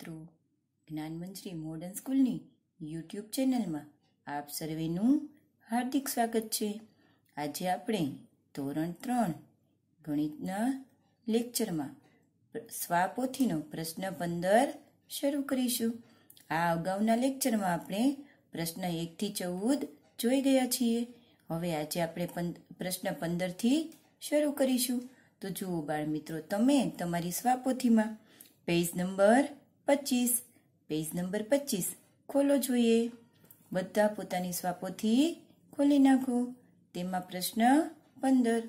મિત્રો જ્ઞાનમંત્રી મોડર્ન સ્કૂલની યુટ્યુબ ચેનલમાં આપ સર્વેનું હાર્દિક સ્વાગત છે આજે આપણે ધોરણ ત્રણ ગણિતના લેક્ચરમાં સ્વાપોથીનો પ્રશ્ન પંદર શરૂ કરીશું આ અગાઉના લેક્ચરમાં આપણે પ્રશ્ન એકથી ચૌદ જોઈ ગયા છીએ હવે આજે આપણે પ્રશ્ન પંદરથી શરૂ કરીશું તો જુઓ બાળ મિત્રો તમે તમારી સ્વાપોથીમાં પેજ નંબર પચીસ પેજ નંબર પચીસ ખોલો જોઈએ બધા પોતાની સ્વાપોથી ખોલી નાખો તેમાં પ્રશ્ન પંદર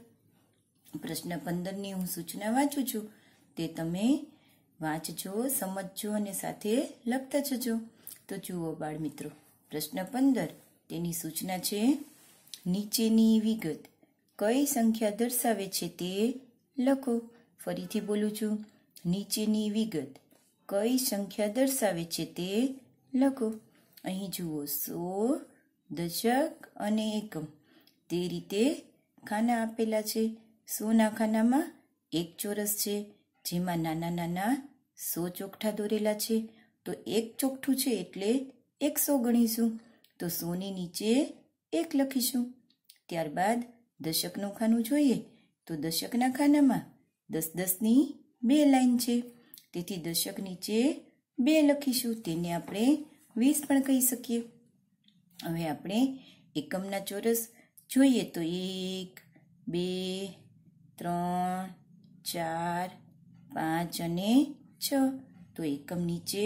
પ્રશ્ન પંદરની હું સૂચના વાંચું છું તે તમે વાંચજો સમજજો અને સાથે લખતા જજો તો જુઓ બાળ મિત્રો પ્રશ્ન પંદર તેની સૂચના છે નીચેની વિગત કઈ સંખ્યા દર્શાવે છે તે લખો ફરીથી બોલું છું નીચેની વિગત કઈ સંખ્યા દર્શાવે છે તે લખો અહીં જુઓ સો દશક અને એકમ તે રીતે ખાના આપેલા છે સોના ખાનામાં એક ચોરસ છે જેમાં નાના નાના સો ચોકઠા દોરેલા છે તો એક ચોકઠું છે એટલે એકસો ગણીશું તો સોની નીચે એક લખીશું ત્યારબાદ દશકનું ખાનું જોઈએ તો દશકના ખાનામાં દસ દસની બે લાઈન છે તેથી દશક નીચે બે લખીશું તેને આપણે વીસ પણ કહી શકીએ હવે આપણે એકમના ચોરસ જોઈએ તો એક બે ત્રણ ચાર પાંચ અને છ તો એકમ નીચે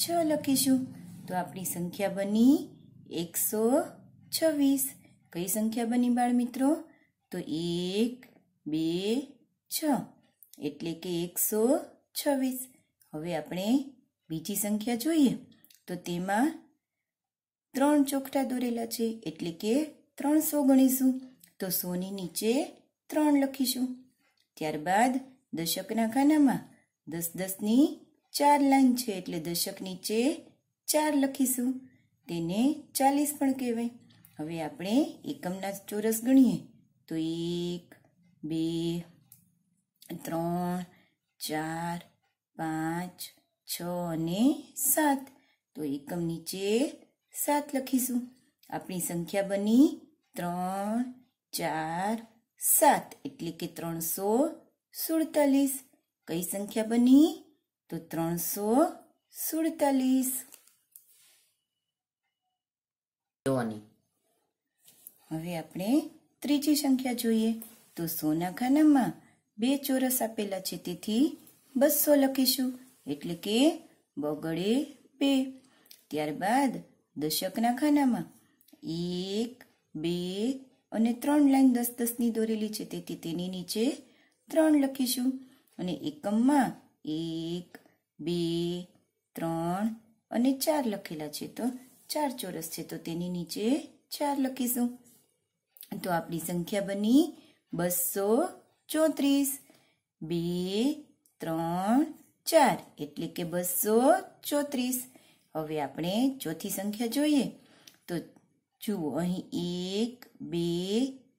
છ લખીશું તો આપણી સંખ્યા બની એકસો છવ્વીસ કઈ સંખ્યા બની બાળ મિત્રો તો એક બે છ એટલે કે એકસો છવ્વીસ હવે આપણે બીજી સંખ્યા જોઈએ તો તેમાં ત્રણ ચોખટા દોરેલા છે એટલે કે ત્રણ સો ગણીશું તો સોની નીચે ત્રણ લખીશું ત્યારબાદ દશકના ખાનામાં દસ દસની ચાર લાઈન છે એટલે દશક નીચે ચાર લખીશું તેને ચાલીસ પણ કહેવાય હવે આપણે એકમના ચોરસ ગણીએ તો એક બે ત્રણ ચાર પાંચ છ અને સાત તો એકમ નીચે સાત લખીશું આપણી સંખ્યા બની ત્રણ ચાર સાત એટલે કે ત્રણસો સુડતાલીસ કઈ સંખ્યા બની તો ત્રણસો સુડતાલીસ હવે આપણે ત્રીજી સંખ્યા જોઈએ તો સોના ખાનામાં બે ચોરસ આપેલા છે તેથી બસો લખીશું એટલે કે બગડે બે ત્યારબાદ દશકના ખાનામાં એક બે અને ત્રણ લાઈન દસ દસની દોરેલી છે તેથી તેની નીચે ત્રણ લખીશું અને એકમમાં એક બે ત્રણ અને ચાર લખેલા છે તો ચાર ચોરસ છે તો તેની નીચે ચાર લખીશું તો આપણી સંખ્યા બની બસો ચોત્રીસ બે ત્રણ ચાર એટલે કે બસો ચોત્રીસ હવે આપણે ચોથી સંખ્યા જોઈએ તો જુઓ અહીં એક બે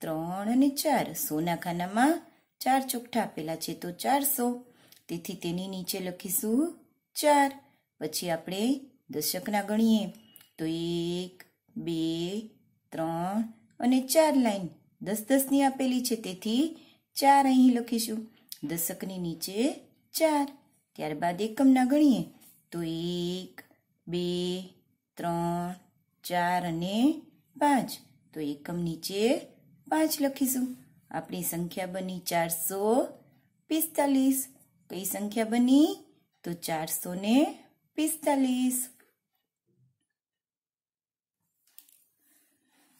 ત્રણ અને ચાર સોના ખાનામાં ચાર ચોખ્ઠા આપેલા છે તો ચારસો તેથી તેની નીચે લખીશું ચાર પછી આપણે દશકના ગણીએ તો એક બે ત્રણ અને ચાર લાઈન દસ દસની આપેલી છે તેથી ચાર અહીં લખીશું દશકની નીચે ચાર ત્યારબાદ એકમના ગણીએ તો એક બે ત્રણ ચાર અને પાંચ તો એકમ નીચે પાંચ લખીશું આપણી સંખ્યા બની ચારસો પિસ્તાલીસ કઈ સંખ્યા બની તો ચારસો ને પિસ્તાલીસ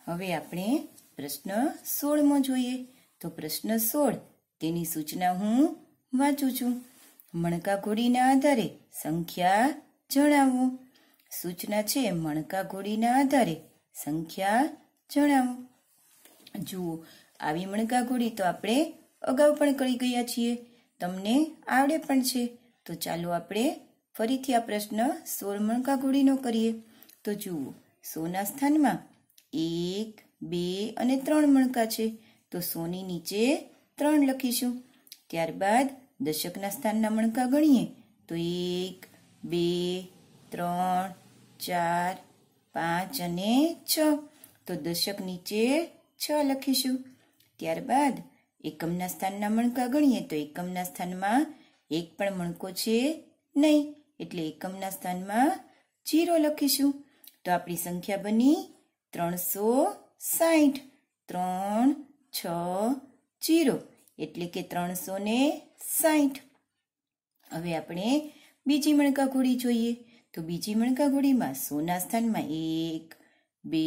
હવે આપણે પ્રશ્ન સોળમો જોઈએ તો પ્રશ્ન સોળ તેની સૂચના હું વાંચું છું મણકાઘોડીના આધારે સંખ્યા જણાવો સૂચના છે મણકાઘોડીના આધારે સંખ્યા જણાવો જુઓ આવી મણકાઘોડી તો આપણે અગાઉ પણ કરી ગયા છીએ તમને આવડે પણ છે તો ચાલો આપણે ફરીથી આ પ્રશ્ન સોળ મણકાઘોડીનો કરીએ તો જુઓ સોના સ્થાનમાં એક બે અને ત્રણ મણકા છે તો સોની નીચે ત્રણ લખીશું ત્યારબાદ દશકના સ્થાનના મણકા ગણીએ તો એક બે ત્રણ ચાર પાંચ અને છ તો દશક નીચે છ લખીશું ત્યારબાદ એકમના સ્થાનના મણકા ગણીએ તો એકમના સ્થાનમાં એક પણ મણકો છે નહીં એટલે એકમના સ્થાનમાં જીરો લખીશું તો આપણી સંખ્યા બની ત્રણસો સાઠ ત્રણ છ જીરો એટલે કે ત્રણસો ને સાહીઠ હવે આપણે બીજી મણકાઘોડી જોઈએ તો બીજી મણકાઘોડીમાં સોના સ્થાનમાં એક બે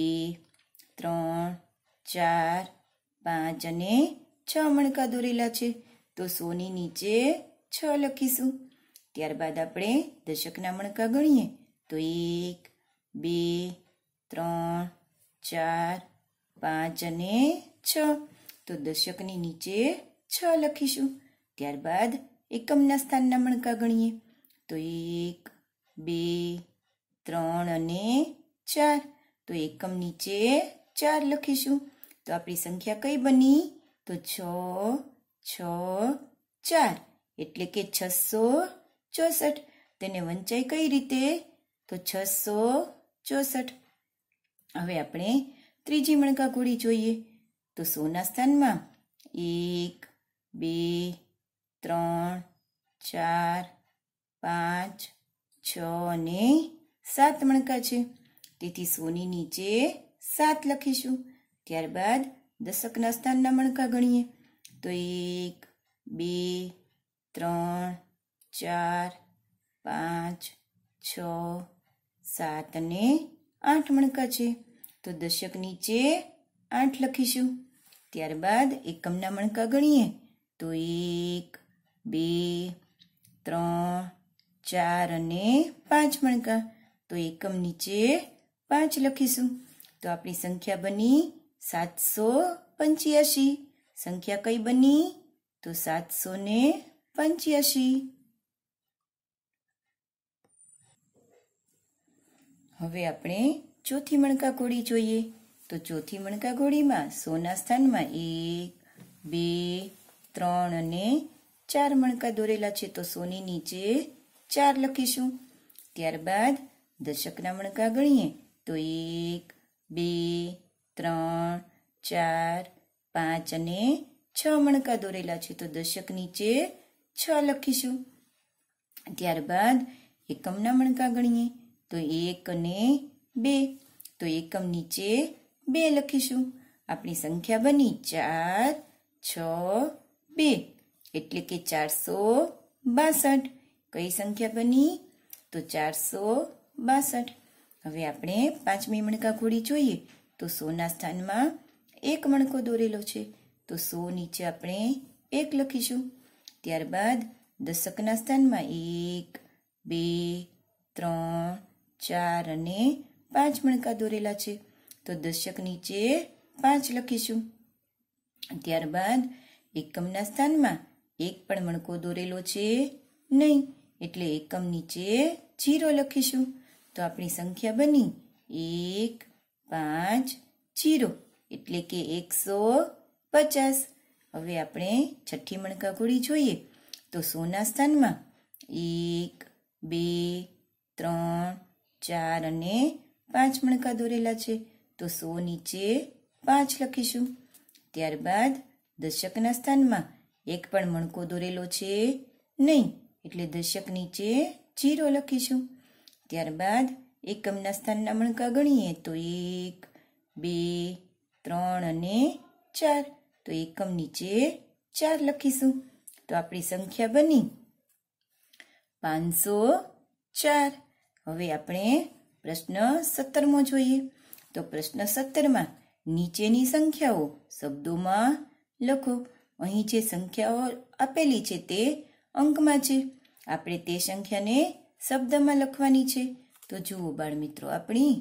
ત્રણ ચાર પાંચ અને છ મણકા દોરેલા છે તો સોની નીચે છ લખીશું ત્યારબાદ આપણે દશકના મણકા ગણીએ તો એક બે ત્રણ ચાર પાંચ અને છ તો દશકની નીચે છ લખીશું ત્યારબાદ એકમના સ્થાનના મણકા ગણીએ તો એક બે ત્રણ અને ચાર તો એકમ નીચે ચાર લખીશું તો આપણી સંખ્યા કઈ બની તો છ છ ચાર એટલે કે છસો ચોસઠ તેને વંચાય કઈ રીતે તો છસો ચોસઠ હવે આપણે ત્રીજી મણકા ઘોડી જોઈએ તો સોના સ્થાનમાં એક બે ત્રણ ચાર પાંચ છ અને સાત મણકા છે તેથી સોની નીચે સાત લખીશું ત્યારબાદ દશકના સ્થાનના મણકા ગણીએ તો એક બે ત્રણ ચાર પાંચ છ સાત અને આઠ મણકા છે તો દશક નીચે આઠ લખીશું ત્યારબાદ એકમના મણકા ગણીએ તો એક બે ત્રણ ચાર અને પાંચ મણકા તો એકમ નીચે પાંચ લખીશું તો આપણી સંખ્યા બની સાતસો પંચ્યાસી સંખ્યા કઈ બની તો સાતસો ને પંચ્યાસી હવે આપણે ચોથી મણકા કોડી જોઈએ તો ચોથી મણકા ગોળીમાં સોના સ્થાનમાં એક બે ત્રણ અને ચાર મણકા દોરેલા છે તો સોની નીચે ચાર લખીશું ત્યારબાદ દશકના મણકા ગણીએ તો એક બે ત્રણ ચાર પાંચ અને છ મણકા દોરેલા છે તો દશક નીચે છ લખીશું ત્યારબાદ એકમના મણકા ગણીએ તો એક અને બે તો એકમ નીચે બે લખીશું આપણી સંખ્યા બની ચાર છ બે એટલે કે ચારસો બાસઠ કઈ સંખ્યા બની તો ચારસો બાસઠ હવે આપણે પાંચમી મણકા ઘોડી જોઈએ તો સોના સ્થાનમાં એક મણકો દોરેલો છે તો સો નીચે આપણે એક લખીશું ત્યારબાદ દશકના સ્થાનમાં એક બે ત્રણ ચાર અને પાંચ મણકા દોરેલા છે તો દશક નીચે પાંચ લખીશું ત્યારબાદ એકમના સ્થાનમાં એક પણ મણકો દોરેલો છે નહીં એટલે એકમ નીચે જીરો લખીશું તો આપણી સંખ્યા બની એક પાંચ જીરો એટલે કે એકસો પચાસ હવે આપણે છઠ્ઠી મણકા ઘોડી જોઈએ તો સોના સ્થાનમાં એક બે ત્રણ ચાર અને પાંચ મણકા દોરેલા છે તો સો નીચે પાંચ લખીશું ત્યારબાદ દશકના સ્થાનમાં એક પણ મણકો દોરેલો છે નહીં એટલે દશક નીચે જીરો લખીશું ત્યારબાદ એકમના સ્થાનના મણકા ગણીએ તો એક બે ત્રણ અને ચાર તો એકમ નીચે ચાર લખીશું તો આપણી સંખ્યા બની પાંચસો ચાર હવે આપણે પ્રશ્ન સત્તરમો જોઈએ તો પ્રશ્ન સત્તરમાં નીચેની સંખ્યાઓ શબ્દોમાં લખો અહીં જે સંખ્યાઓ આપેલી છે તે અંકમાં છે આપણે તે સંખ્યાને શબ્દમાં લખવાની છે તો જુઓ બાળ મિત્રો આપણી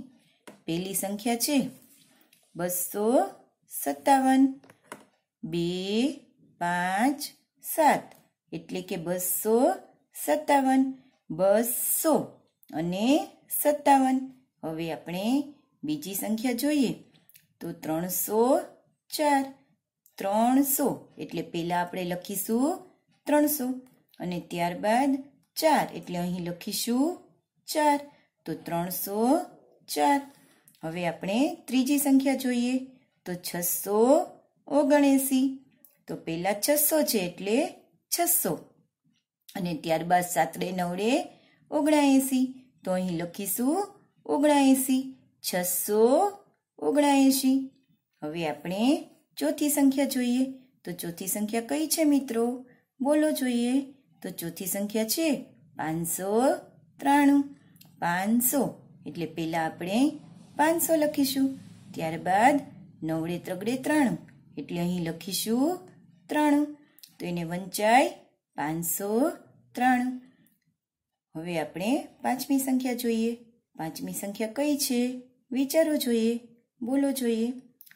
પહેલી સંખ્યા છે બસો સત્તાવન બે પાંચ સાત એટલે કે બસો સત્તાવન બસો અને સત્તાવન હવે આપણે બીજી સંખ્યા જોઈએ તો ત્રણસો ચાર ત્રણસો એટલે પહેલાં આપણે લખીશું ત્રણસો અને ત્યારબાદ ચાર એટલે અહીં લખીશું ચાર તો ત્રણસો ચાર હવે આપણે ત્રીજી સંખ્યા જોઈએ તો છસો ઓગણએંસી તો પહેલાં છસો છે એટલે છસો અને ત્યારબાદ સાતડે નવડે ઓગણાએંસી તો અહીં લખીશું ઓગણાએંસી છસો ઓગણએંશી હવે આપણે ચોથી સંખ્યા જોઈએ તો ચોથી સંખ્યા કઈ છે મિત્રો બોલો જોઈએ તો ચોથી સંખ્યા છે પાંચસો ત્રાણું પાંચસો એટલે પહેલાં આપણે પાંચસો લખીશું ત્યારબાદ નવડે ત્રગડે ત્રાણું એટલે અહીં લખીશું ત્રાણું તો એને વંચાય પાંચસો ત્રાણું હવે આપણે પાંચમી સંખ્યા જોઈએ પાંચમી સંખ્યા કઈ છે વિચારો જોઈએ બોલો જોઈએ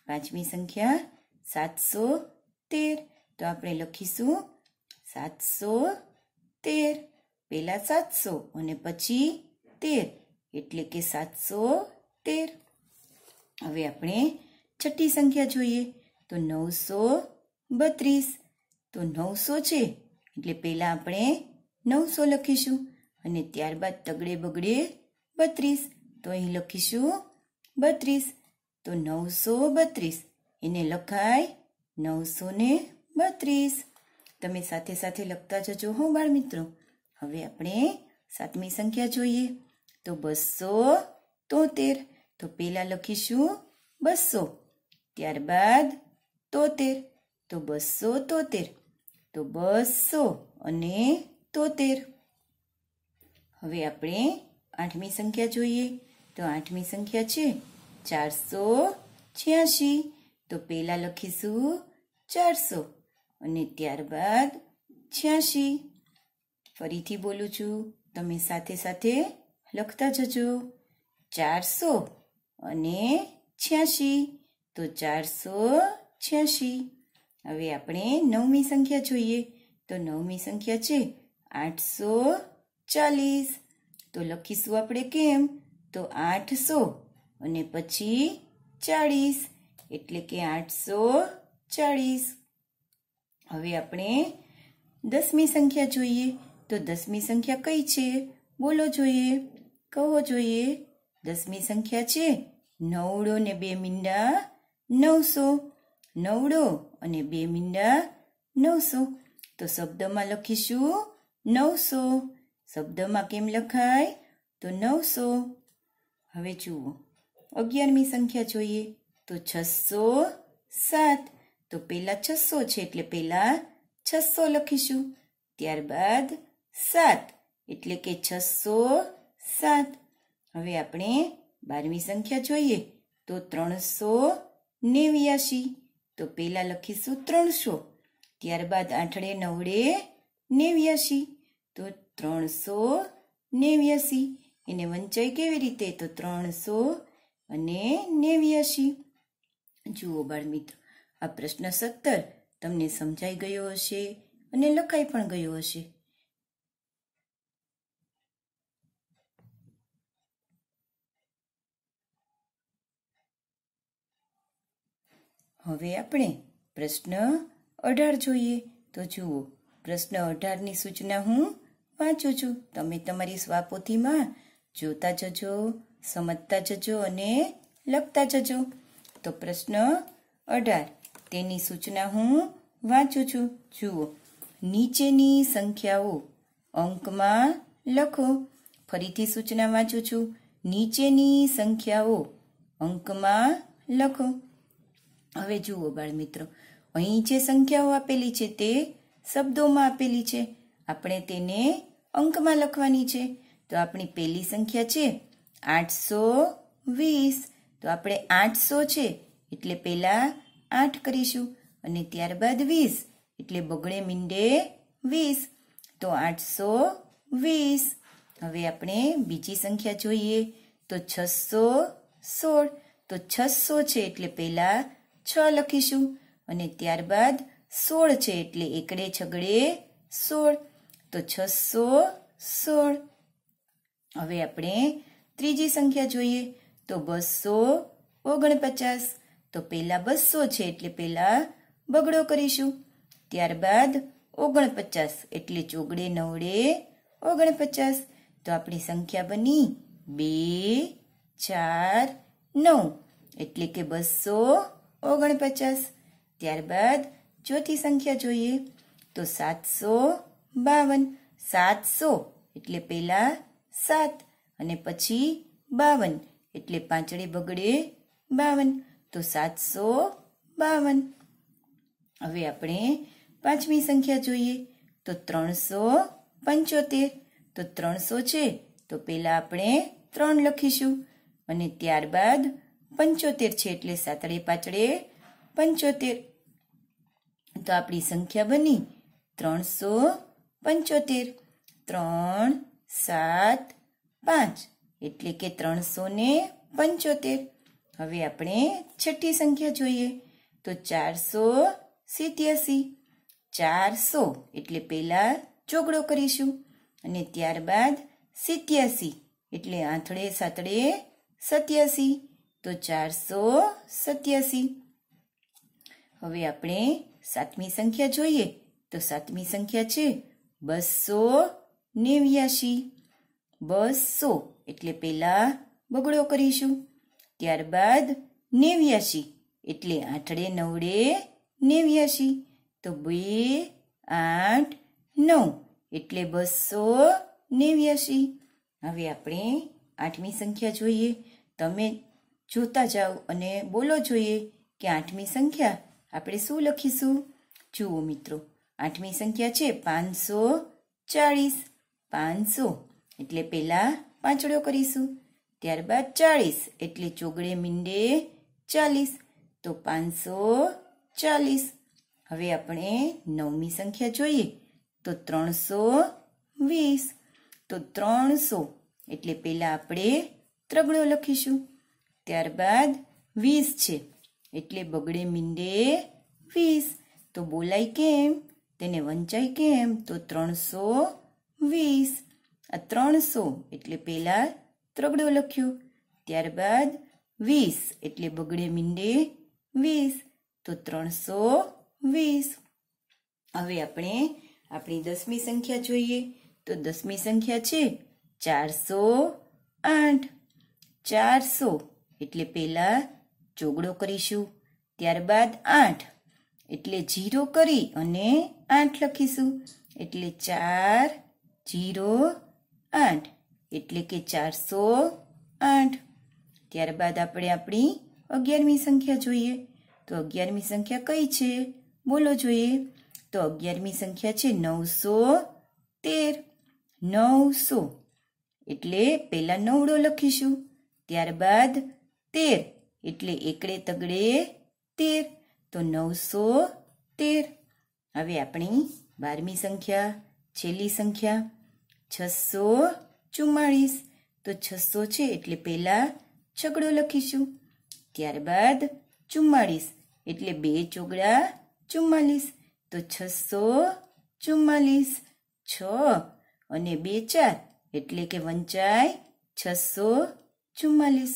પાંચમી સંખ્યા સાતસો તેર તો આપણે લખીશું સાતસો તેર પહેલાં સાતસો અને પછી તેર એટલે કે સાતસો તેર હવે આપણે છઠ્ઠી સંખ્યા જોઈએ તો નવસો બત્રીસ તો નવસો છે એટલે પહેલાં આપણે નવસો લખીશું અને ત્યારબાદ તગડે બગડે બત્રીસ તો અહીં લખીશું બત્રીસ તો નવસો બત્રીસ એને લખાય નવસો ને બત્રીસ તમે સાથે સાથે લખતા જજો હો બાળ મિત્રો હવે આપણે સાતમી સંખ્યા જોઈએ તો બસો તોતેર તો પહેલાં લખીશું બસો ત્યારબાદ તોતેર તો બસો તોતેર તો બસો અને તોતેર હવે આપણે આઠમી સંખ્યા જોઈએ તો આઠમી સંખ્યા છે ચારસો છ્યાસી તો પહેલાં લખીશું ચારસો અને ત્યારબાદ છ્યાસી ફરીથી બોલું છું તમે સાથે સાથે લખતા જજો ચારસો અને છ્યાસી તો ચારસો છ્યાસી હવે આપણે નવમી સંખ્યા જોઈએ તો નવમી સંખ્યા છે આઠસો ચાલીસ તો લખીશું આપણે કેમ તો આઠસો અને પછી ચાળીસ એટલે કે આઠસો ચાળીસ હવે આપણે દસમી સંખ્યા જોઈએ તો દસમી સંખ્યા કઈ છે બોલો જોઈએ કહો જોઈએ દસમી સંખ્યા છે નવડો ને બે મીંડા નવસો નવડો અને બે મીંડા નવસો તો શબ્દમાં લખીશું નવસો શબ્દમાં કેમ લખાય તો નવસો હવે જુઓ અગિયારમી સંખ્યા જોઈએ તો છસો સાત તો પહેલાં છસો છે એટલે પહેલાં છસો લખીશું ત્યારબાદ સાત એટલે કે છસો સાત હવે આપણે બારમી સંખ્યા જોઈએ તો ત્રણસો નેવ્યાશી તો પહેલાં લખીશું ત્રણસો ત્યારબાદ આઠડે નવડે નેવ્યાશી તો ત્રણસો નેવ્યાશી એને વંચાય કેવી રીતે તો ત્રણસો અને નેવ્યાશી જુઓ બાળમિત્ર આ પ્રશ્ન સત્તર તમને સમજાઈ ગયો હશે અને લખાઈ પણ ગયો હશે હવે આપણે પ્રશ્ન અઢાર જોઈએ તો જુઓ પ્રશ્ન અઢારની સૂચના હું વાંચું છું તમે તમારી સ્વાપોથીમાં જોતા જજો સમજતા જજો અને લખતા જજો તો પ્રશ્ન અઢાર તેની સૂચના હું વાંચું છું જુઓ નીચેની સંખ્યાઓ અંકમાં લખો ફરીથી સૂચના વાંચું છું નીચેની સંખ્યાઓ અંકમાં લખો હવે જુઓ બાળ મિત્રો અહીં જે સંખ્યાઓ આપેલી છે તે શબ્દોમાં આપેલી છે આપણે તેને અંકમાં લખવાની છે તો આપણી પહેલી સંખ્યા છે આઠસો વીસ તો આપણે આઠસો છે એટલે પહેલાં આઠ કરીશું અને ત્યારબાદ વીસ એટલે બગડે મીંડે વીસ તો આઠસો વીસ હવે આપણે બીજી સંખ્યા જોઈએ તો છસો સોળ તો છસો છે એટલે પહેલાં છ લખીશું અને ત્યારબાદ સોળ છે એટલે એકડે છગડે સોળ તો છસો સોળ હવે આપણે ત્રીજી સંખ્યા જોઈએ તો બસો ઓગણપચાસ તો પહેલાં બસો છે એટલે પહેલાં બગડો કરીશું ત્યારબાદ ઓગણપચાસ એટલે ચોગડે નવડે ઓગણપચાસ તો આપણી સંખ્યા બની બે ચાર નવ એટલે કે બસો ઓગણપચાસ ત્યારબાદ ચોથી સંખ્યા જોઈએ તો સાતસો બાવન સાતસો એટલે પહેલાં સાત અને પછી બાવન એટલે પાંચડે બગડે બાવન તો સાતસો બાવન હવે આપણે પાંચમી સંખ્યા જોઈએ તો ત્રણસો પંચોતેર તો ત્રણસો છે તો પહેલાં આપણે ત્રણ લખીશું અને ત્યારબાદ પંચોતેર છે એટલે સાતડે પાંચડે પંચોતેર તો આપણી સંખ્યા બની ત્રણસો પંચોતેર ત્રણ સાત પાંચ એટલે કે ત્રણસો ને પંચોતેર હવે આપણે છઠ્ઠી સંખ્યા જોઈએ તો ચારસો સિત્યાસી ચારસો એટલે પહેલાં ચોગડો કરીશું અને ત્યારબાદ સિત્યાસી એટલે આંથળે સાતડે સત્યાસી તો ચારસો સત્યાસી હવે આપણે સાતમી સંખ્યા જોઈએ તો સાતમી સંખ્યા છે બસો નેવ્યાશી બસો એટલે પહેલાં બગડો કરીશું ત્યારબાદ નેવ્યાશી એટલે આઠડે નવડે નેવ્યાશી તો બે આઠ નવ એટલે બસો નેવ્યાશી હવે આપણે આઠમી સંખ્યા જોઈએ તમે જોતા જાઓ અને બોલો જોઈએ કે આઠમી સંખ્યા આપણે શું લખીશું જુઓ મિત્રો આઠમી સંખ્યા છે પાંચસો ચાળીસ પાંચસો એટલે પહેલાં પાંચડો કરીશું ત્યારબાદ ચાળીસ એટલે ચોગડે મીંડે ચાલીસ તો પાંચસો ચાલીસ હવે આપણે નવમી સંખ્યા જોઈએ તો ત્રણસો વીસ તો ત્રણસો એટલે પહેલાં આપણે ત્રગણો લખીશું ત્યારબાદ વીસ છે એટલે બગડે મીંડે વીસ તો બોલાય કેમ તેને વંચાય કેમ તો ત્રણસો વીસ આ ત્રણસો એટલે પેલા ત્રગડો લખ્યો ત્યારબાદ વીસ એટલે બગડે મીંડે વીસ તો ત્રણસો વીસ હવે આપણે આપણી દસમી સંખ્યા જોઈએ તો દસમી સંખ્યા છે ચારસો આઠ ચારસો એટલે પહેલાં ચોગડો કરીશું ત્યારબાદ આઠ એટલે જીરો કરી અને આઠ લખીશું એટલે ચાર જીરો આઠ એટલે કે ચારસો આઠ ત્યારબાદ આપણે આપણી અગિયારમી સંખ્યા જોઈએ તો અગિયારમી સંખ્યા કઈ છે બોલો જોઈએ તો અગિયારમી સંખ્યા છે નવસો તેર નવસો એટલે પહેલાં નવડો લખીશું ત્યારબાદ તેર એટલે એકડે તગડે તેર તો નવસો તેર હવે આપણી બારમી સંખ્યા છેલ્લી સંખ્યા છસો ચુમ્માળીસ તો છસો છે એટલે પહેલાં છગડો લખીશું ત્યારબાદ ચુમ્માળીસ એટલે બે ચોગડા ચુમ્માલીસ તો છસો ચુમ્માલીસ છ અને બે ચાર એટલે કે વંચાય છસો ચુમ્માલીસ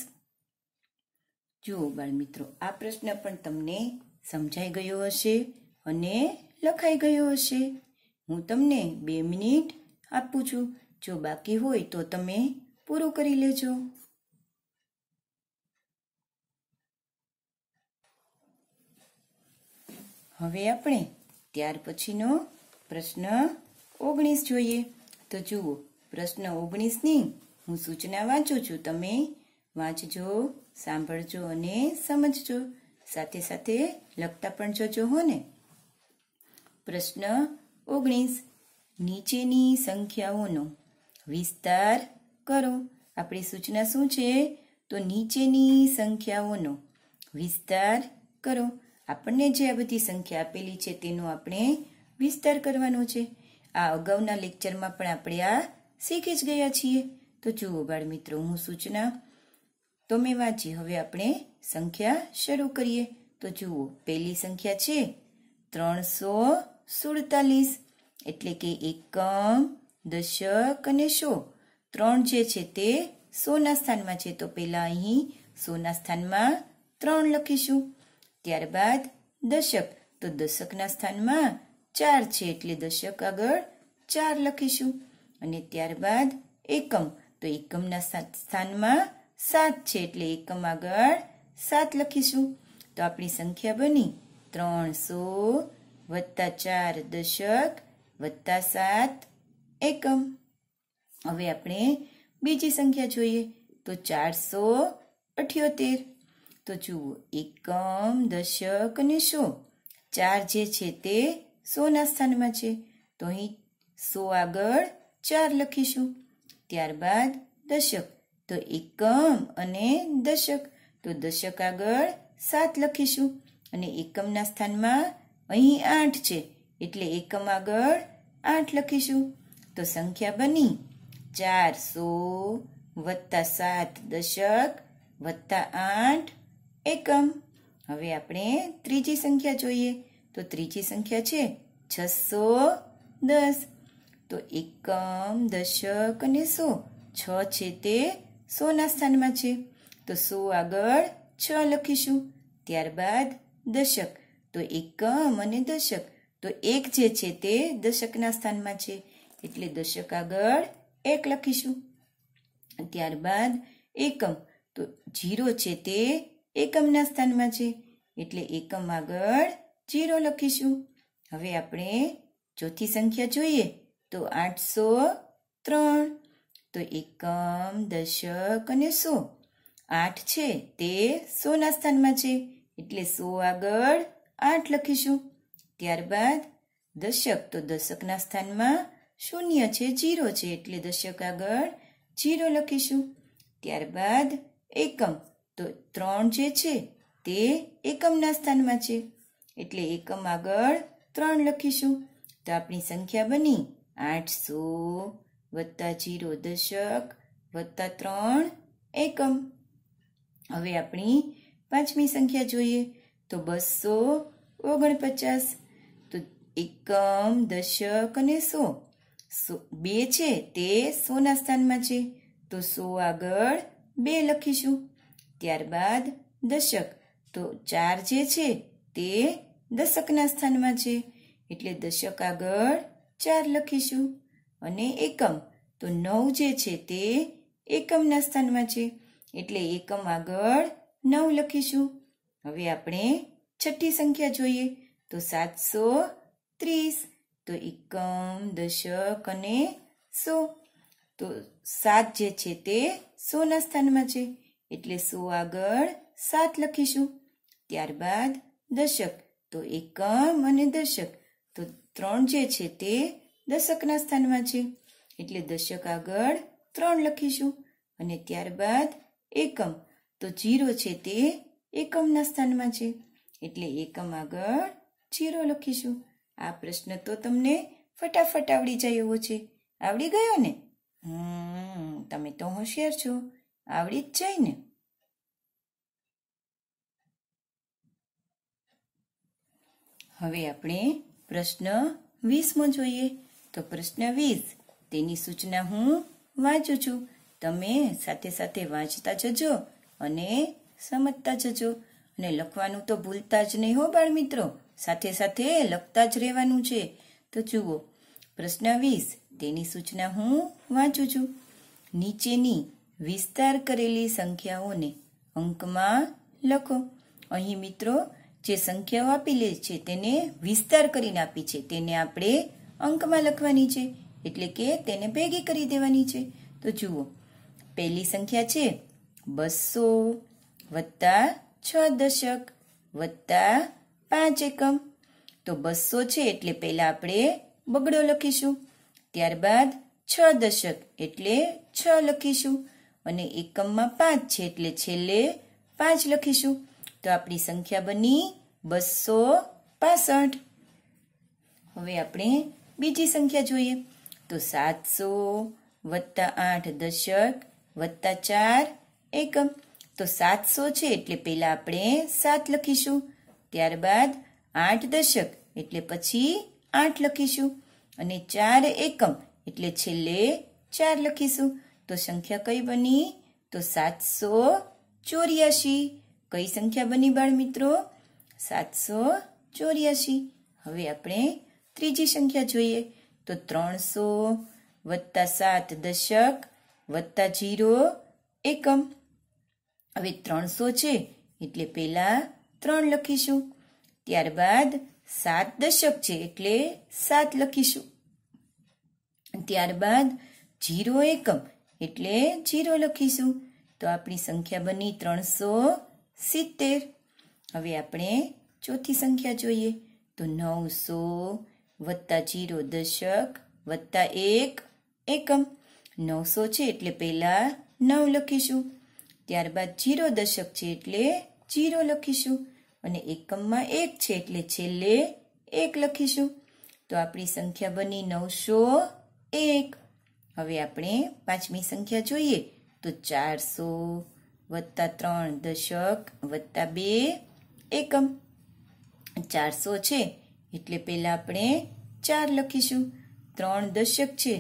જુઓ બાળમિત્રો આ પ્રશ્ન પણ તમને સમજાઈ ગયો હશે અને લખાઈ ગયો હશે હું તમને બે મિનિટ આપું છું જો બાકી હોય તો તમે પૂરો કરી લેજો હવે આપણે ત્યાર પછીનો પ્રશ્ન ઓગણીસ જોઈએ તો જુઓ પ્રશ્ન ઓગણીસની હું સૂચના વાંચું છું તમે વાંચજો સાંભળજો અને સમજજો સાથે સાથે લખતા પણ જોજો હો ને પ્રશ્ન ઓગણીસ નીચેની સંખ્યાઓનો વિસ્તાર કરો આપણી સૂચના શું છે તો નીચેની સંખ્યાઓનો વિસ્તાર કરો આપણને જે આ બધી સંખ્યા આપેલી છે તેનો આપણે વિસ્તાર કરવાનો છે આ અગાઉના લેક્ચરમાં પણ આપણે આ શીખી જ ગયા છીએ તો જુઓ બાળ મિત્રો હું સૂચના તો મેં વાંચી હવે આપણે સંખ્યા શરૂ કરીએ તો જુઓ પહેલી સંખ્યા છે ત્રણસો સુડતાલીસ એટલે કે એકમ દશક અને સો ત્રણ જે છે તે સોના સ્થાનમાં છે તો પહેલા અહીં સોના સ્થાનમાં ત્રણ લખીશું ત્યારબાદ દશક તો દશકના સ્થાનમાં ચાર છે એટલે દશક આગળ ચાર લખીશું અને ત્યારબાદ એકમ તો એકમના સ્થાનમાં સાત છે એટલે એકમ આગળ સાત લખીશું તો આપણી સંખ્યા બની ત્રણસો વત્તા ચાર દશક વત્તા સાત એકમ હવે આપણે બીજી સંખ્યા જોઈએ તો ચારસો અઠ્યોતેર તો જુઓ એકમ દશક અને સો ચાર જે છે તે સોના સ્થાનમાં છે તો અહીં સો આગળ ચાર લખીશું ત્યારબાદ દશક તો એકમ અને દશક તો દશક આગળ સાત લખીશું અને એકમના સ્થાનમાં અહીં આઠ છે એટલે એકમ આગળ આઠ લખીશું તો સંખ્યા બની ચારસો વત્તા સાત દશક વત્તા આઠ એકમ હવે આપણે ત્રીજી સંખ્યા જોઈએ તો ત્રીજી સંખ્યા છે છસો દસ તો એકમ દશક અને સો છ છે તે સોના સ્થાનમાં છે તો સો આગળ છ લખીશું ત્યારબાદ દશક તો એકમ અને દશક તો એક જે છે તે દશકના સ્થાનમાં છે એટલે દશક આગળ એક લખીશું ત્યારબાદ એકમ તો જીરો છે તે એકમના સ્થાનમાં છે એટલે એકમ આગળ જીરો લખીશું હવે આપણે ચોથી સંખ્યા જોઈએ તો આઠસો ત્રણ તો એકમ દશક અને સો આઠ છે તે સોના સ્થાનમાં છે એટલે સો આગળ આઠ લખીશું ત્યારબાદ દશક તો દશકના સ્થાનમાં શૂન્ય છે જીરો છે એટલે દશક આગળ જીરો લખીશું ત્યારબાદ એકમ તો ત્રણ જે છે તે એકમના સ્થાનમાં છે એટલે એકમ આગળ ત્રણ લખીશું તો આપણી સંખ્યા બની આઠસો વત્તા જીરો દશક વત્તા ત્રણ એકમ હવે આપણી પાંચમી સંખ્યા જોઈએ તો બસો ઓગણપચાસ એકમ દશક અને સો સો બે છે તે સોના સ્થાનમાં છે તો સો આગળ બે લખીશું ત્યારબાદ દશક તો ચાર જે છે તે દશકના સ્થાનમાં છે એટલે દશક આગળ ચાર લખીશું અને એકમ તો નવ જે છે તે એકમના સ્થાનમાં છે એટલે એકમ આગળ નવ લખીશું હવે આપણે છઠ્ઠી સંખ્યા જોઈએ તો સાતસો ત્રીસ તો એકમ દશક અને સો તો સાત જે છે તે સોના સ્થાનમાં છે એટલે સો આગળ સાત લખીશું ત્યારબાદ દશક તો એકમ અને દશક તો ત્રણ જે છે તે દશકના સ્થાનમાં છે એટલે દશક આગળ ત્રણ લખીશું અને ત્યારબાદ એકમ તો જીરો છે તે એકમના સ્થાનમાં છે એટલે એકમ આગળ જીરો લખીશું આ પ્રશ્ન તો તમને ફટાફટ આવડી જાય એવો છે આવડી ગયો ને હમ તમે તો હોશિયાર છો આવડી જ જાય ને હવે આપણે પ્રશ્ન વીસમાં જોઈએ તો પ્રશ્ન વીસ તેની સૂચના હું વાંચું છું તમે સાથે સાથે વાંચતા જજો અને સમજતા જજો અને લખવાનું તો ભૂલતા જ નહીં હો બાળ મિત્રો સાથે સાથે લખતા જ રહેવાનું છે તો જુઓ પ્રશ્ન વીસ તેની સૂચના હું વાંચું છું નીચેની વિસ્તાર કરેલી સંખ્યાઓને અંકમાં લખો અહીં મિત્રો જે સંખ્યાઓ આપેલી છે તેને વિસ્તાર કરીને આપી છે તેને આપણે અંકમાં લખવાની છે એટલે કે તેને ભેગી કરી દેવાની છે તો જુઓ પહેલી સંખ્યા છે બસો વત્તા છ દશક વત્તા પાંચ એકમ તો બસો છે એટલે પહેલાં આપણે બગડો લખીશું ત્યારબાદ છ દશક એટલે છ લખીશું અને એકમમાં પાંચ છે એટલે છેલ્લે પાંચ લખીશું તો આપણી સંખ્યા બની બસો પાસઠ હવે આપણે બીજી સંખ્યા જોઈએ તો સાતસો વત્તા આઠ દશક વત્તા ચાર એકમ તો સાતસો છે એટલે પહેલાં આપણે સાત લખીશું ત્યારબાદ આઠ દશક એટલે પછી આઠ લખીશું અને ચાર એકમ એટલે છેલ્લે ચાર લખીશું તો સંખ્યા કઈ બની તો સાતસો ચોર્યાસી કઈ સંખ્યા બની બાળ મિત્રો સાતસો ચોર્યાસી હવે આપણે ત્રીજી સંખ્યા જોઈએ તો ત્રણસો વત્તા સાત દશક વત્તા ઝીરો એકમ હવે ત્રણસો છે એટલે પહેલાં ત્રણ લખીશું ત્યારબાદ સાત દશક છે એટલે સાત લખીશું ત્યારબાદ જીરો એકમ એટલે જીરો લખીશું તો આપણી સંખ્યા બની ત્રણસો સિત્તેર હવે આપણે ચોથી સંખ્યા જોઈએ તો નવસો વત્તા જીરો દશક વત્તા એક એકમ નવસો છે એટલે પહેલાં નવ લખીશું ત્યારબાદ જીરો દશક છે એટલે જીરો લખીશું અને એકમમાં એક છે એટલે છેલ્લે એક લખીશું તો આપણી સંખ્યા બની નવસો એક હવે આપણે પાંચમી સંખ્યા જોઈએ તો ચારસો વત્તા ત્રણ દશક વત્તા બે એકમ ચારસો છે એટલે પહેલાં આપણે ચાર લખીશું ત્રણ દશક છે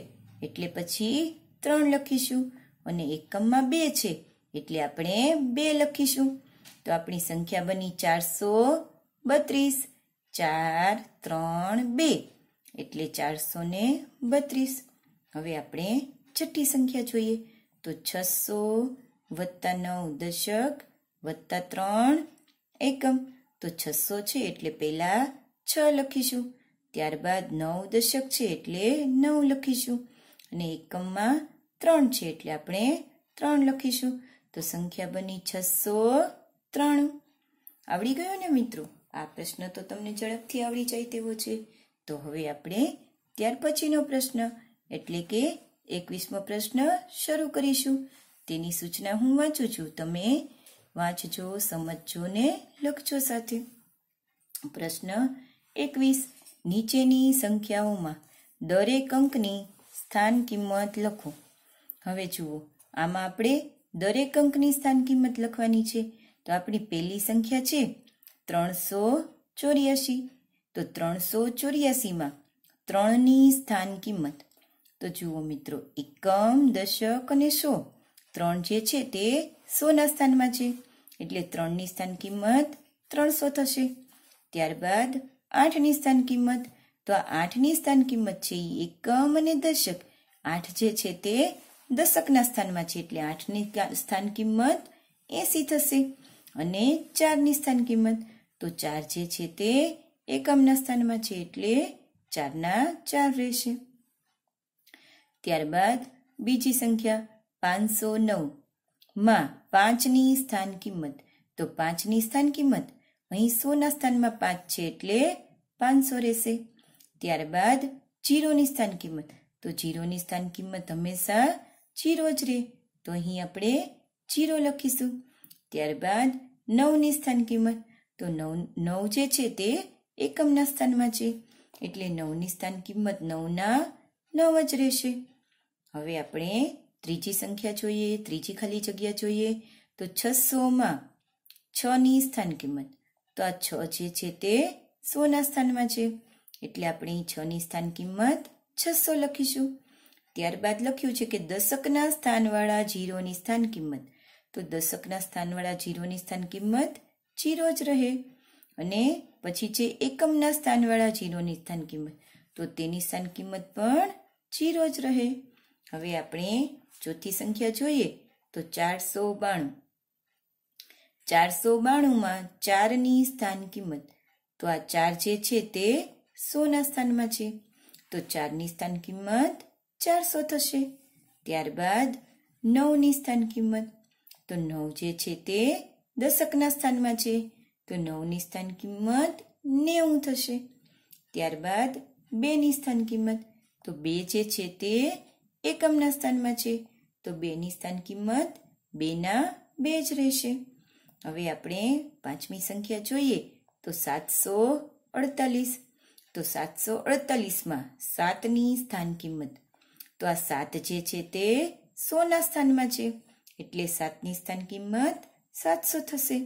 એટલે પછી ત્રણ લખીશું અને એકમમાં બે છે એટલે આપણે બે લખીશું તો આપણી સંખ્યા બની ચારસો બત્રીસ ચાર ત્રણ બે એટલે ચારસો ને બત્રીસ હવે આપણે છઠ્ઠી સંખ્યા જોઈએ તો છસો વત્તા નવ દશક વત્તા ત્રણ એકમ તો છસો છે એટલે પહેલાં છ લખીશું ત્યારબાદ નવ દશક છે એટલે નવ લખીશું અને એકમમાં ત્રણ છે એટલે આપણે ત્રણ લખીશું તો સંખ્યા બની છસો ત્રણ આવડી ગયો ને મિત્રો આ પ્રશ્ન તો તમને ઝડપથી આવડી જાય તેવો છે તો હવે આપણે ત્યાર પછીનો પ્રશ્ન એટલે કે એકવીસમો પ્રશ્ન શરૂ કરીશું તેની સૂચના હું વાંચું છું તમે વાંચજો સમજજો ને લખજો સાથે પ્રશ્ન એકવીસ નીચેની સંખ્યાઓમાં દરેક અંકની સ્થાન કિંમત લખો હવે જુઓ આમાં આપણે દરેક અંકની સ્થાન કિંમત લખવાની છે તો આપણી પહેલી સંખ્યા છે ત્રણસો ચોર્યાસી તો ત્રણસો ચોર્યાસીમાં ત્રણની સ્થાન કિંમત તો જુઓ મિત્રો એકમ દશક અને સો ત્રણ જે છે તે સોના સ્થાનમાં છે એટલે ત્રણની સ્થાન કિંમત ત્રણસો થશે ત્યારબાદ આઠની સ્થાન કિંમત તો આ આઠની સ્થાન કિંમત છે એ એકમ અને દશક આઠ જે છે તે દશકના સ્થાનમાં છે એટલે આઠની સ્થાન કિંમત એસી થશે અને ચારની સ્થાન કિંમત તો ચાર જે છે તે એકમના સ્થાનમાં છે એટલે ચારના ચાર રહેશે ત્યારબાદ બીજી સંખ્યા પાંચસો નવ માં પાંચની સ્થાન કિંમત તો પાંચની સ્થાન કિંમત અહીં સોના સ્થાનમાં પાંચ છે એટલે પાંચસો રહેશે ત્યારબાદ જીરોની સ્થાન કિંમત તો જીરોની સ્થાન કિંમત હંમેશા જીરો જ રહે તો અહીં આપણે જીરો લખીશું ત્યારબાદ નવની સ્થાન કિંમત તો નવ નવ જે છે તે એકમના સ્થાનમાં છે એટલે નવની સ્થાન કિંમત નવના નવ જ રહેશે હવે આપણે ત્રીજી સંખ્યા જોઈએ ત્રીજી ખાલી જગ્યા જોઈએ તો છસોમાં છની સ્થાન કિંમત તો આ છ જે છે તે સોના સ્થાનમાં છે એટલે આપણે છની સ્થાન કિંમત છસો લખીશું ત્યારબાદ લખ્યું છે કે દશકના સ્થાનવાળા ઝીરોની સ્થાન કિંમત તો દશકના સ્થાનવાળા જીરોની સ્થાન કિંમત જીરો જ રહે અને પછી છે એકમના સ્થાનવાળા જીરોની સ્થાન કિંમત તો તેની સ્થાન કિંમત પણ જીરો જ રહે હવે આપણે ચોથી સંખ્યા જોઈએ તો ચારસો બાણું ચારસો બાણુંમાં ચારની સ્થાન કિંમત તો આ ચાર જે છે તે સોના સ્થાનમાં છે તો ચારની સ્થાન કિંમત ચારસો થશે ત્યારબાદ નવની સ્થાન કિંમત તો નવ જે છે તે દશકના સ્થાનમાં છે તો નવની સ્થાન કિંમત નેવું થશે ત્યારબાદ બેની સ્થાન કિંમત તો બે જે છે તે એકમના સ્થાનમાં છે તો બેની સ્થાન કિંમત બેના બે જ રહેશે હવે આપણે પાંચમી સંખ્યા જોઈએ તો સાતસો અડતાલીસ તો સાતસો અડતાલીસમાં સાતની સ્થાન કિંમત તો આ સાત જે છે તે સોના સ્થાનમાં છે એટલે સાતની સ્થાન કિંમત સાતસો થશે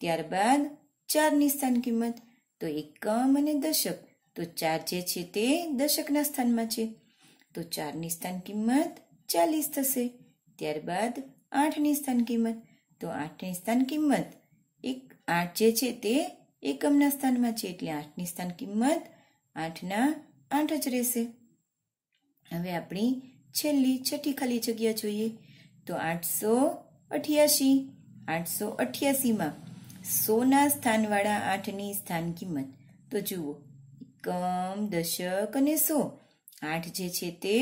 ત્યારબાદ ચારની સ્થાન કિંમત તો એકમ અને દશક તો ચાર જે છે તે દશકના સ્થાનમાં છે તો ચારની સ્થાન કિંમત ચાલીસ થશે ત્યારબાદ આઠની સ્થાન કિંમત તો આઠની સ્થાન કિંમત એક આઠ જે છે તે એકમના સ્થાનમાં છે એટલે આઠની સ્થાન કિંમત આઠના આઠ જ રહેશે હવે આપણી છેલ્લી છઠ્ઠી ખાલી જગ્યા જોઈએ તો આઠસો અઠ્યાસી આઠસો અઠ્યાસીમાં સોના સ્થાનવાળા આઠની સ્થાન કિંમત તો જુઓ એકમ દશક અને સો આઠ જે છે તે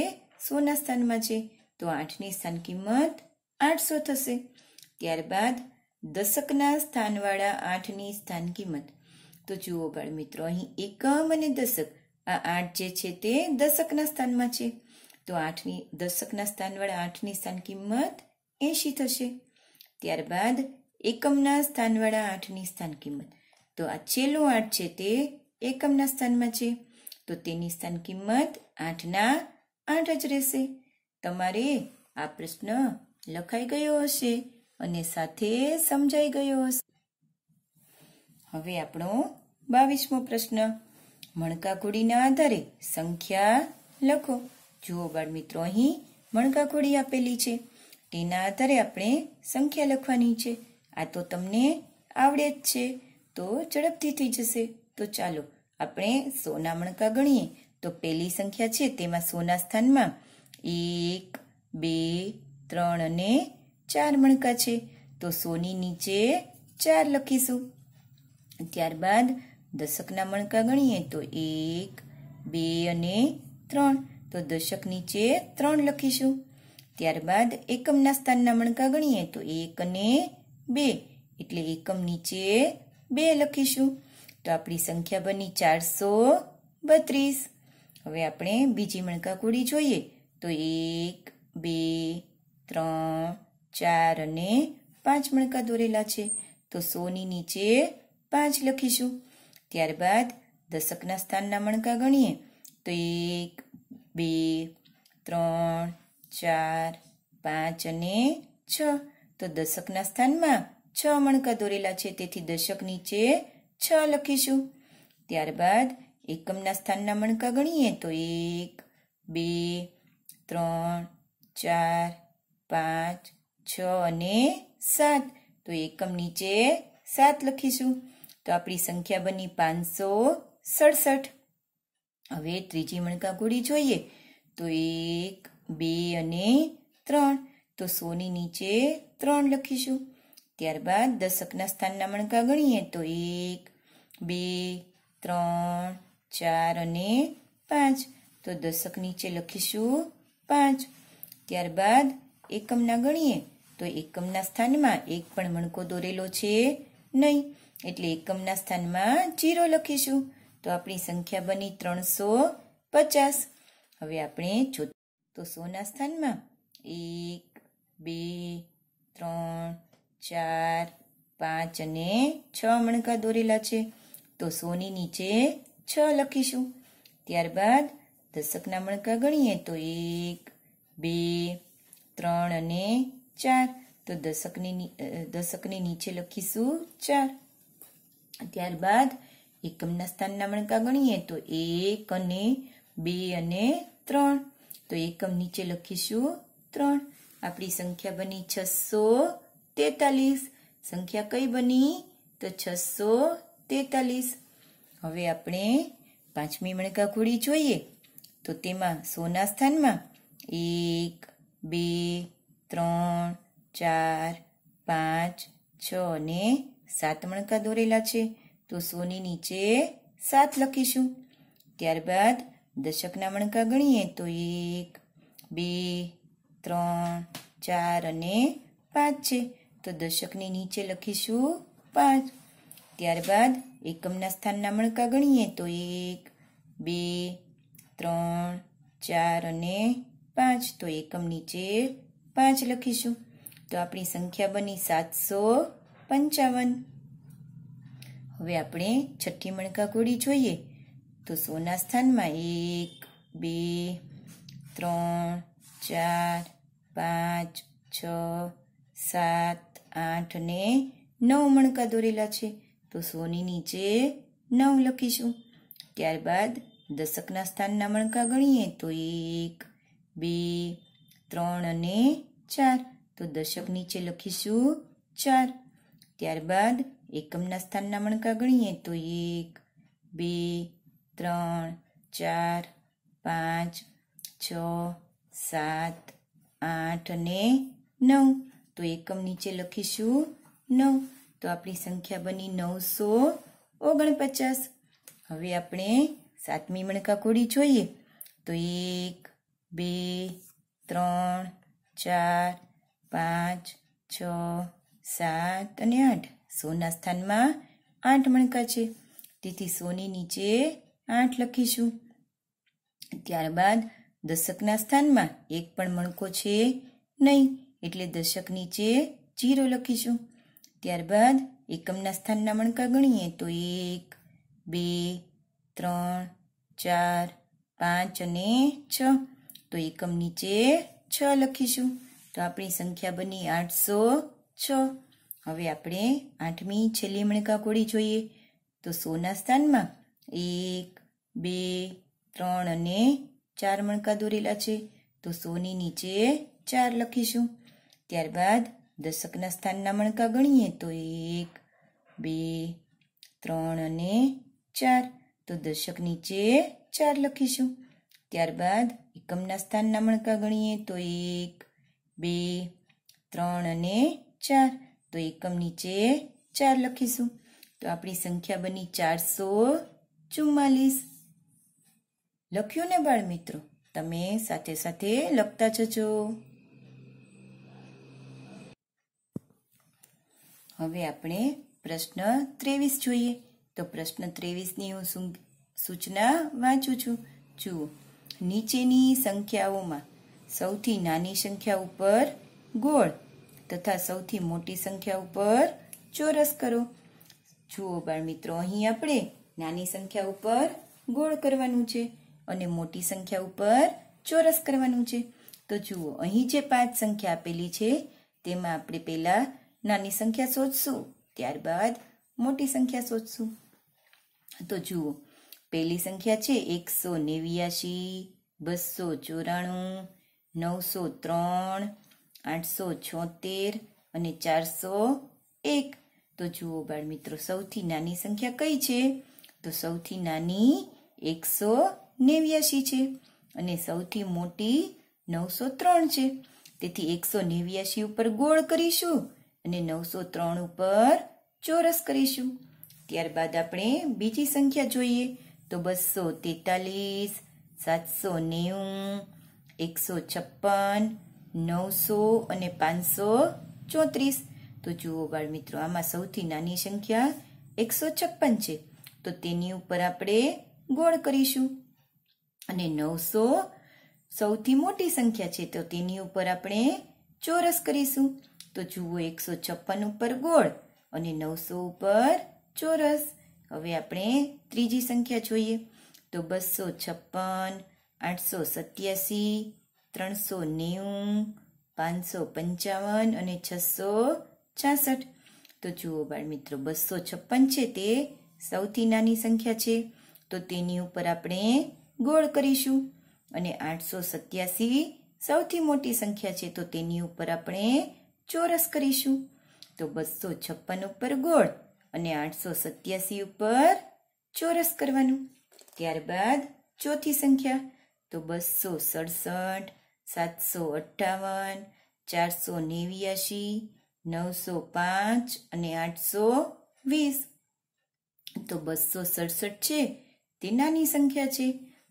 સોના સ્થાનમાં છે તો આઠની સ્થાન કિંમત આઠસો થશે ત્યારબાદ દશકના સ્થાનવાળા આઠની સ્થાન કિંમત તો જુઓ બાળ મિત્રો અહીં એકમ અને દશક આ આઠ જે છે તે દશકના સ્થાનમાં છે તો આઠની દશકના સ્થાન વડે આઠની સ્થાન કિંમત એંશી થશે ત્યારબાદ એકમના સ્થાન વડે આઠની સ્થાન કિંમત તો આ છેલ્લું આઠ છે તે એકમના સ્થાનમાં છે તો તેની સ્થાન કિંમત આઠના આઠ જ રહેશે તમારે આ પ્રશ્ન લખાઈ ગયો હશે અને સાથે સમજાઈ ગયો હશે હવે આપણો બાવીસમો પ્રશ્ન મણકા ઘોડીના આધારે સંખ્યા લખો જુઓ મિત્રો અહીં મણકા મણકાખોડી આપેલી છે તેના આધારે આપણે સંખ્યા લખવાની છે આ તો તમને આવડે જ છે તો ઝડપથી થઈ જશે તો ચાલો આપણે સોના મણકા ગણીએ તો પહેલી સંખ્યા છે તેમાં સોના સ્થાનમાં એક બે ત્રણ અને ચાર મણકા છે તો સોની નીચે ચાર લખીશું ત્યારબાદ દશકના મણકા ગણીએ તો એક બે અને ત્રણ તો દશક નીચે ત્રણ લખીશું ત્યારબાદ એકમના સ્થાનના મણકા ગણીએ તો એક અને બે એટલે એકમ નીચે બે લખીશું તો આપણી સંખ્યા બની ચારસો બત્રીસ હવે આપણે બીજી મણકા મણકાકુડી જોઈએ તો એક બે ત્રણ ચાર અને પાંચ મણકા દોરેલા છે તો સોની નીચે પાંચ લખીશું ત્યારબાદ દશકના સ્થાનના મણકા ગણીએ તો એક બે ત્રણ ચાર પાંચ અને છ તો દશકના સ્થાનમાં છ મણકા દોરેલા છે તેથી દશક નીચે છ લખીશું ત્યારબાદ એકમના સ્થાનના મણકા ગણીએ તો એક બે ત્રણ ચાર પાંચ છ અને સાત તો એકમ નીચે સાત લખીશું તો આપણી સંખ્યા બની પાંચસો સડસઠ હવે ત્રીજી મણકાઘોડી જોઈએ તો એક બે અને ત્રણ તો સોની નીચે ત્રણ લખીશું ત્યારબાદ દશકના સ્થાનના મણકા ગણીએ તો એક બે ત્રણ ચાર અને પાંચ તો દશક નીચે લખીશું પાંચ ત્યારબાદ એકમના ગણીએ તો એકમના સ્થાનમાં એક પણ મણકો દોરેલો છે નહીં એટલે એકમના સ્થાનમાં જીરો લખીશું તો આપણી સંખ્યા બની ત્રણસો પચાસ હવે આપણે જો તો સોના સ્થાનમાં એક બે ત્રણ ચાર પાંચ અને છ મણકા દોરેલા છે તો સોની નીચે છ લખીશું ત્યારબાદ દશકના મણકા ગણીએ તો એક બે ત્રણ અને ચાર તો દશકની દશકની નીચે લખીશું ચાર ત્યારબાદ એકમના સ્થાનના મણકા ગણીએ તો એક અને બે અને ત્રણ તો એકમ નીચે લખીશું ત્રણ આપણી સંખ્યા બની છસો તેતાલીસ સંખ્યા કઈ બની તો છસો તેતાલીસ હવે આપણે પાંચમી મણકા ઘોડી જોઈએ તો તેમાં સોના સ્થાનમાં એક બે ત્રણ ચાર પાંચ છ અને સાત મણકા દોરેલા છે તો સોની નીચે સાત લખીશું ત્યારબાદ દશકના મણકા ગણીએ તો એક બે ત્રણ ચાર અને પાંચ છે તો દશકની નીચે લખીશું પાંચ ત્યારબાદ એકમના સ્થાનના મણકા ગણીએ તો એક બે ત્રણ ચાર અને પાંચ તો એકમ નીચે પાંચ લખીશું તો આપણી સંખ્યા બની સાતસો પંચાવન હવે આપણે છઠ્ઠી મણકાકોડી જોઈએ તો સોના સ્થાનમાં એક બે ત્રણ ચાર પાંચ છ સાત આઠ ને નવ મણકા દોરેલા છે તો સોની નીચે નવ લખીશું ત્યારબાદ દશકના સ્થાનના મણકા ગણીએ તો એક બે ત્રણ અને ચાર તો દશક નીચે લખીશું ચાર ત્યારબાદ એકમના સ્થાનના મણકા ગણીએ તો એક બે ત્રણ ચાર પાંચ છ સાત આઠ અને નવ તો એકમ નીચે લખીશું નવ તો આપણી સંખ્યા બની નવસો ઓગણપચાસ હવે આપણે સાતમી મણકા કોડી જોઈએ તો એક બે ત્રણ ચાર પાંચ છ સાત અને આઠ સોના સ્થાનમાં આઠ મણકા છે તેથી સોની નીચે આઠ લખીશું ત્યારબાદ દશકના સ્થાનમાં એક પણ મણકો છે નહીં એટલે દશક નીચે જીરો લખીશું ત્યારબાદ એકમના સ્થાનના મણકા ગણીએ તો એક બે ત્રણ ચાર પાંચ અને છ તો એકમ નીચે છ લખીશું તો આપણી સંખ્યા બની આઠસો છ હવે આપણે આઠમી છેલ્લી મણકા કોડી જોઈએ તો સોના સ્થાનમાં એક બે ત્રણ અને ચાર મણકા દોરેલા છે તો સોની નીચે ચાર લખીશું ત્યારબાદ દશકના સ્થાનના મણકા ગણીએ તો એક બે ત્રણ અને ચાર તો દશક નીચે ચાર લખીશું ત્યારબાદ એકમના સ્થાનના મણકા ગણીએ તો એક બે ત્રણ અને ચાર તો એકમ નીચે ચાર લખીશું તો આપણી સંખ્યા બની ચારસો ચુમ્માલીસ લખ્યું ને બાળ મિત્રો તમે સાથે સાથે લખતા જજો હવે આપણે પ્રશ્ન ત્રેવીસ જોઈએ તો પ્રશ્ન ત્રેવીસની હું સૂચના વાંચું છું જુઓ નીચેની સંખ્યાઓમાં સૌથી નાની સંખ્યા ઉપર ગોળ તથા સૌથી મોટી સંખ્યા ઉપર ચોરસ કરો જુઓ બાળ મિત્રો અહીં આપણે નાની સંખ્યા ઉપર ગોળ કરવાનું છે અને મોટી સંખ્યા ઉપર ચોરસ કરવાનું છે તો જુઓ અહીં જે પાંચ સંખ્યા આપેલી છે તેમાં આપણે પહેલાં નાની સંખ્યા શોધશું ત્યારબાદ મોટી સંખ્યા શોધશું તો જુઓ પહેલી સંખ્યા છે એકસો નેવ્યાશી બસો ચોરાણું નવસો ત્રણ આઠસો છોતેર અને ચારસો એક તો જુઓ બાળ મિત્રો સૌથી નાની સંખ્યા કઈ છે તો સૌથી નાની એકસો નેવ્યાશી છે અને સૌથી મોટી નવસો ત્રણ છે તેથી એકસો નેવ્યાશી ઉપર ગોળ કરીશું અને નવસો ત્રણ ઉપર ચોરસ કરીશું ત્યારબાદ આપણે બીજી સંખ્યા જોઈએ તો બસો તેતાલીસ સાતસો નેવું એકસો છપ્પન નવસો અને પાંચસો ચોત્રીસ તો જુઓ બાળ મિત્રો આમાં સૌથી નાની સંખ્યા એકસો છપ્પન છે તો તેની ઉપર આપણે ગોળ કરીશું અને નવસો સૌથી મોટી સંખ્યા છે તો તેની ઉપર આપણે ચોરસ કરીશું તો જુઓ એકસો છપ્પન ઉપર ગોળ અને નવસો ઉપર ચોરસ હવે આપણે ત્રીજી સંખ્યા જોઈએ તો બસો છપ્પન આઠસો સત્યાસી ત્રણસો નેવું પાંચસો પંચાવન અને છસો છાસઠ તો જુઓ બાળમિત્રો બસો છપ્પન છે તે સૌથી નાની સંખ્યા છે તો તેની ઉપર આપણે ગોળ કરીશું અને આઠસો સત્યાસી સૌથી મોટી સંખ્યા છે તો તેની ઉપર આપણે ચોરસ કરીશું તો બસો છપ્પન ઉપર ગોળ અને આઠસો સત્યાસી ઉપર ચોરસ કરવાનું ત્યારબાદ ચોથી સંખ્યા તો બસો સડસઠ સાતસો અઠ્ઠાવન ચારસો નેવ્યાશી નવસો પાંચ અને આઠસો વીસ તો બસો સડસઠ છે તે નાની સંખ્યા છે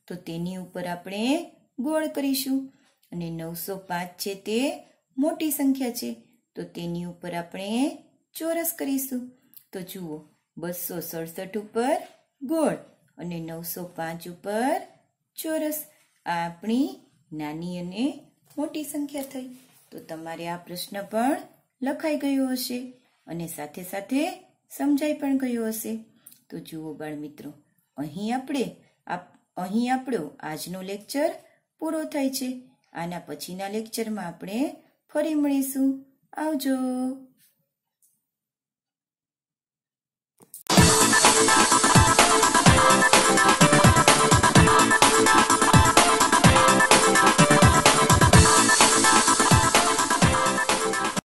તો તેની ઉપર આપણે ગોળ કરીશું અને નવસો પાંચ છે તે મોટી સંખ્યા છે તો તેની ઉપર આપણે ચોરસ કરીશું તો જુઓ બસો સડસઠ ઉપર ગોળ અને નવસો પાંચ ઉપર ચોરસ આ આપણી નાની અને મોટી સંખ્યા થઈ તો તમારે આ પ્રશ્ન પણ લખાઈ ગયો હશે અને સાથે સાથે સમજાઈ પણ ગયો હશે તો જુઓ બાળ મિત્રો અહીં આપણે અહીં આપણો આજનો લેક્ચર પૂરો થાય છે આના પછીના લેક્ચરમાં આપણે ફરી મળીશું આવજો